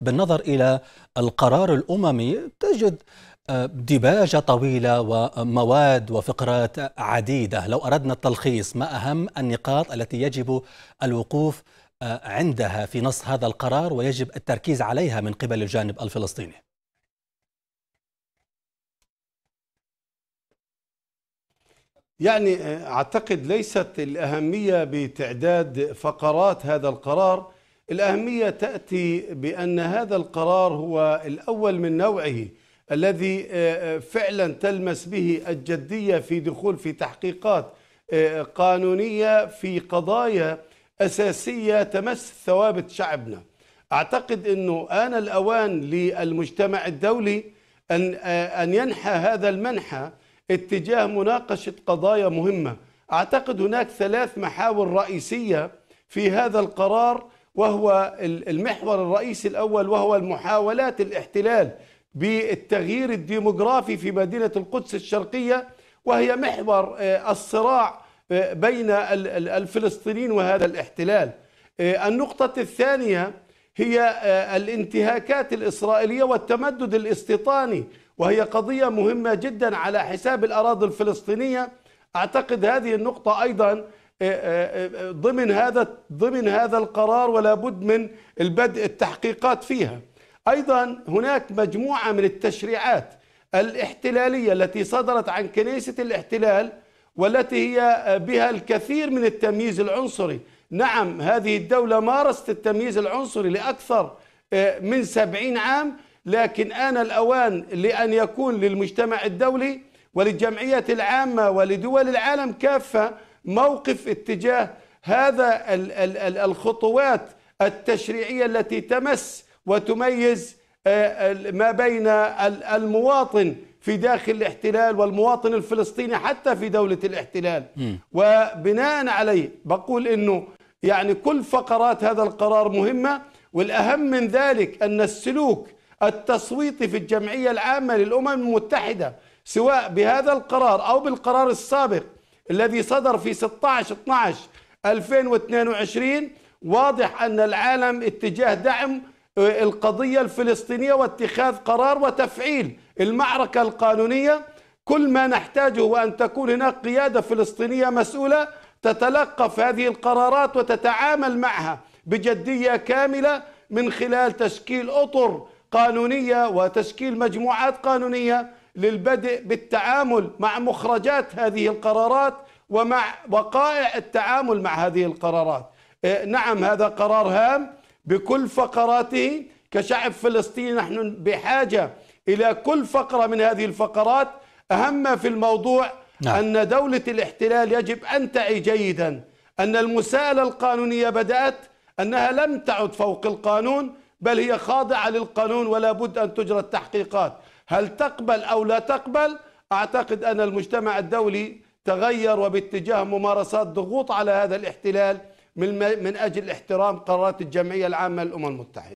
بالنظر إلى القرار الأممي تجد آه، دباجة طويلة ومواد وفقرات عديدة لو أردنا التلخيص ما أهم النقاط التي يجب الوقوف آه، عندها في نص هذا القرار ويجب التركيز عليها من قبل الجانب الفلسطيني يعني آه، أعتقد ليست الأهمية بتعداد فقرات هذا القرار الأهمية تأتي بأن هذا القرار هو الأول من نوعه الذي آه، آه، فعلا تلمس به الجدية في دخول في تحقيقات آه، قانونية في قضايا أساسية تمس ثوابت شعبنا أعتقد أنه آن الأوان للمجتمع الدولي أن, أن ينحى هذا المنحى اتجاه مناقشة قضايا مهمة أعتقد هناك ثلاث محاور رئيسية في هذا القرار وهو المحور الرئيسي الأول وهو المحاولات الاحتلال بالتغيير الديموغرافي في مدينة القدس الشرقية وهي محور آه، الصراع آه، بين الفلسطينيين وهذا الاحتلال آه، النقطة الثانية هي الانتهاكات الإسرائيلية والتمدد الاستيطاني وهي قضية مهمة جدا على حساب الأراضي الفلسطينية أعتقد هذه النقطة أيضا إيه، إيه، إيه، ضمن هذا ضمن هذا القرار ولا بد من البدء التحقيقات فيها ايضا هناك مجموعه من التشريعات الاحتلاليه التي صدرت عن كنيسه الاحتلال والتي هي بها الكثير من التمييز العنصري نعم هذه الدولة مارست التمييز العنصري لأكثر من سبعين عام لكن آن الأوان لأن يكون للمجتمع الدولي وللجمعيات العامة ولدول العالم كافة موقف اتجاه هذا الخطوات التشريعية التي تمس وتميز آه، ما بين المواطن في داخل الاحتلال والمواطن الفلسطيني حتى في دولة الاحتلال م. وبناء عليه بقول أنه يعني كل فقرات هذا القرار مهمة والأهم من ذلك أن السلوك التصويتي في الجمعية العامة للأمم المتحدة سواء بهذا القرار أو بالقرار السابق الذي صدر في 16 12 2022 واضح أن العالم اتجاه دعم آه، القضية الفلسطينية واتخاذ قرار وتفعيل المعركة القانونية كل ما نحتاجه هو أن تكون هناك قيادة فلسطينية مسؤولة تتلقف هذه القرارات وتتعامل معها بجدية كاملة من خلال تشكيل أطر قانونية وتشكيل مجموعات قانونية للبدء بالتعامل مع مخرجات هذه القرارات ومع وقائع التعامل مع هذه القرارات إيه، نعم هذا قرار هام بكل فقراته كشعب فلسطيني نحن بحاجة إلى كل فقرة من هذه الفقرات أهم في الموضوع نعم. أن دولة الاحتلال يجب أن تعي جيدا أن المساءلة القانونية بدأت أنها لم تعد فوق القانون بل هي خاضعة للقانون ولا بد أن تجرى التحقيقات هل تقبل أو لا تقبل أعتقد أن المجتمع الدولي تغير وباتجاه ممارسات ضغوط على هذا الاحتلال من أجل احترام قرارات الجمعية العامة للأمم المتحدة